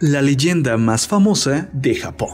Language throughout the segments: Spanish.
la leyenda más famosa de Japón.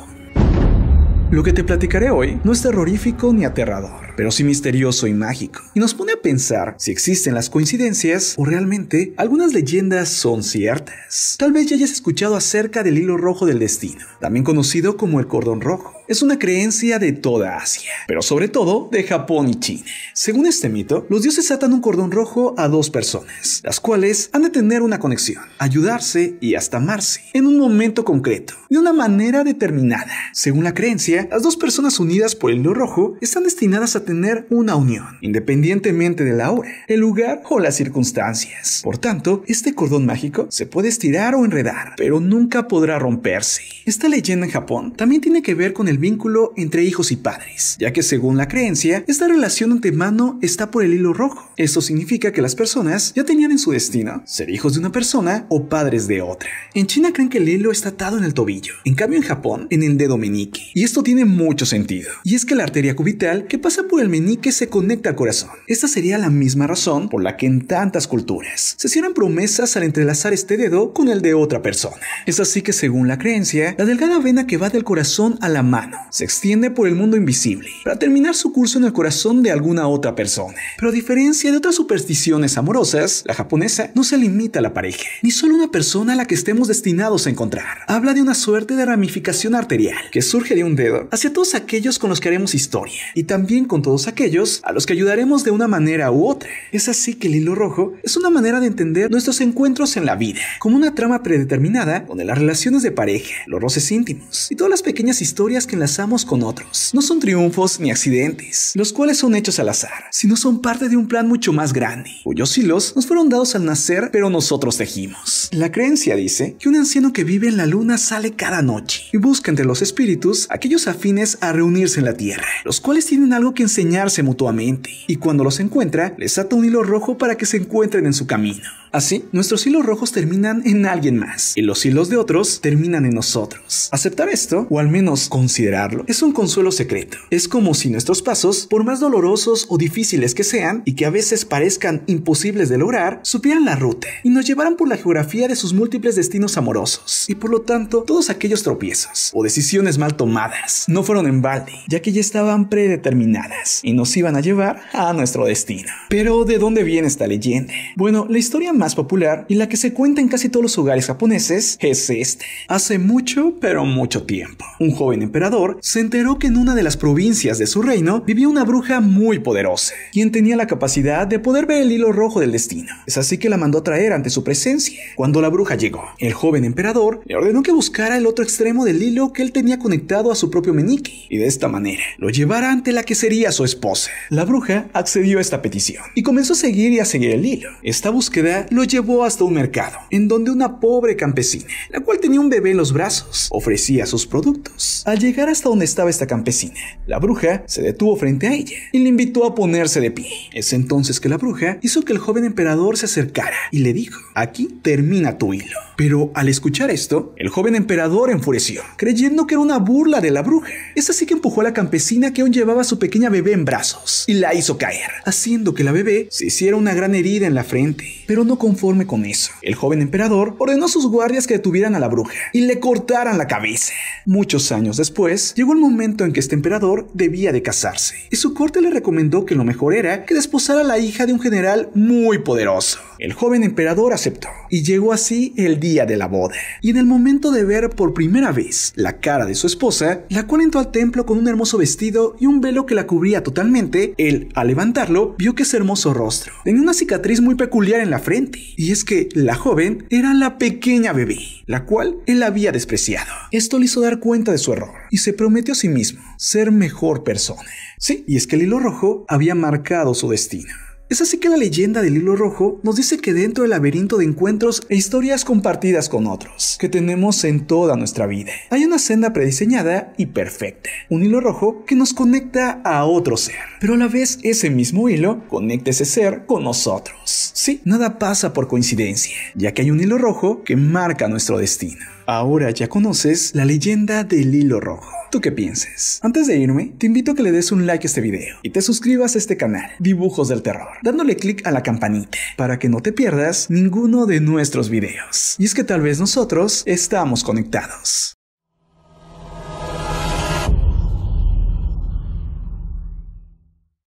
Lo que te platicaré hoy no es terrorífico ni aterrador, pero sí misterioso y mágico, y nos pone a pensar si existen las coincidencias o realmente algunas leyendas son ciertas. Tal vez ya hayas escuchado acerca del hilo rojo del destino, también conocido como el cordón rojo, es una creencia de toda Asia, pero sobre todo de Japón y China. Según este mito, los dioses atan un cordón rojo a dos personas, las cuales han de tener una conexión, ayudarse y hasta amarse en un momento concreto, de una manera determinada. Según la creencia, las dos personas unidas por el hilo rojo están destinadas a tener una unión, independientemente de la hora, el lugar o las circunstancias. Por tanto, este cordón mágico se puede estirar o enredar, pero nunca podrá romperse. Esta leyenda en Japón también tiene que ver con el el vínculo entre hijos y padres, ya que según la creencia, esta relación antemano está por el hilo rojo. Esto significa que las personas ya tenían en su destino ser hijos de una persona o padres de otra. En China creen que el hilo está atado en el tobillo, en cambio en Japón en el dedo meñique. Y esto tiene mucho sentido, y es que la arteria cubital que pasa por el menique se conecta al corazón. Esta sería la misma razón por la que en tantas culturas se hicieron promesas al entrelazar este dedo con el de otra persona. Es así que según la creencia, la delgada vena que va del corazón a la mano se extiende por el mundo invisible, para terminar su curso en el corazón de alguna otra persona. Pero a diferencia de otras supersticiones amorosas, la japonesa no se limita a la pareja, ni solo una persona a la que estemos destinados a encontrar. Habla de una suerte de ramificación arterial que surge de un dedo hacia todos aquellos con los que haremos historia y también con todos aquellos a los que ayudaremos de una manera u otra. Es así que el hilo rojo es una manera de entender nuestros encuentros en la vida, como una trama predeterminada donde las relaciones de pareja, los roces íntimos y todas las pequeñas historias que enlazamos con otros. No son triunfos ni accidentes, los cuales son hechos al azar, sino son parte de un plan mucho más grande, cuyos hilos nos fueron dados al nacer, pero nosotros tejimos. La creencia dice que un anciano que vive en la luna sale cada noche y busca entre los espíritus aquellos afines a reunirse en la tierra, los cuales tienen algo que enseñarse mutuamente, y cuando los encuentra, les ata un hilo rojo para que se encuentren en su camino. Así, nuestros hilos rojos terminan en alguien más y los hilos de otros terminan en nosotros. Aceptar esto, o al menos considerarlo, es un consuelo secreto. Es como si nuestros pasos, por más dolorosos o difíciles que sean y que a veces parezcan imposibles de lograr, supieran la ruta y nos llevaran por la geografía de sus múltiples destinos amorosos y por lo tanto todos aquellos tropiezos o decisiones mal tomadas no fueron en balde, ya que ya estaban predeterminadas y nos iban a llevar a nuestro destino. Pero ¿de dónde viene esta leyenda? Bueno, la historia más popular y la que se cuenta en casi todos los hogares japoneses es este. Hace mucho, pero mucho tiempo, un joven emperador se enteró que en una de las provincias de su reino vivía una bruja muy poderosa, quien tenía la capacidad de poder ver el hilo rojo del destino. Es así que la mandó a traer ante su presencia. Cuando la bruja llegó, el joven emperador le ordenó que buscara el otro extremo del hilo que él tenía conectado a su propio Meniki y de esta manera lo llevara ante la que sería su esposa. La bruja accedió a esta petición y comenzó a seguir y a seguir el hilo. Esta búsqueda lo llevó hasta un mercado, en donde una pobre campesina, la cual tenía un bebé en los brazos, ofrecía sus productos. Al llegar hasta donde estaba esta campesina, la bruja se detuvo frente a ella y le invitó a ponerse de pie. Es entonces que la bruja hizo que el joven emperador se acercara y le dijo, aquí termina tu hilo. Pero al escuchar esto, el joven emperador enfureció, creyendo que era una burla de la bruja. Es así que empujó a la campesina que aún llevaba a su pequeña bebé en brazos y la hizo caer, haciendo que la bebé se hiciera una gran herida en la frente, pero no conforme con eso, el joven emperador ordenó a sus guardias que detuvieran a la bruja y le cortaran la cabeza. Muchos años después, llegó el momento en que este emperador debía de casarse, y su corte le recomendó que lo mejor era que desposara a la hija de un general muy poderoso. El joven emperador aceptó, y llegó así el día de la boda. Y en el momento de ver por primera vez la cara de su esposa, la cual entró al templo con un hermoso vestido y un velo que la cubría totalmente, él, al levantarlo, vio que ese hermoso rostro tenía una cicatriz muy peculiar en la frente y es que la joven era la pequeña bebé, la cual él había despreciado. Esto le hizo dar cuenta de su error, y se prometió a sí mismo ser mejor persona. Sí, y es que el hilo rojo había marcado su destino. Es así que la leyenda del hilo rojo nos dice que dentro del laberinto de encuentros e historias compartidas con otros, que tenemos en toda nuestra vida, hay una senda prediseñada y perfecta, un hilo rojo que nos conecta a otro ser, pero a la vez ese mismo hilo conecta ese ser con nosotros. Sí, nada pasa por coincidencia, ya que hay un hilo rojo que marca nuestro destino. Ahora ya conoces la leyenda del hilo rojo. ¿Tú qué pienses? Antes de irme, te invito a que le des un like a este video y te suscribas a este canal, Dibujos del Terror, dándole click a la campanita para que no te pierdas ninguno de nuestros videos. Y es que tal vez nosotros estamos conectados.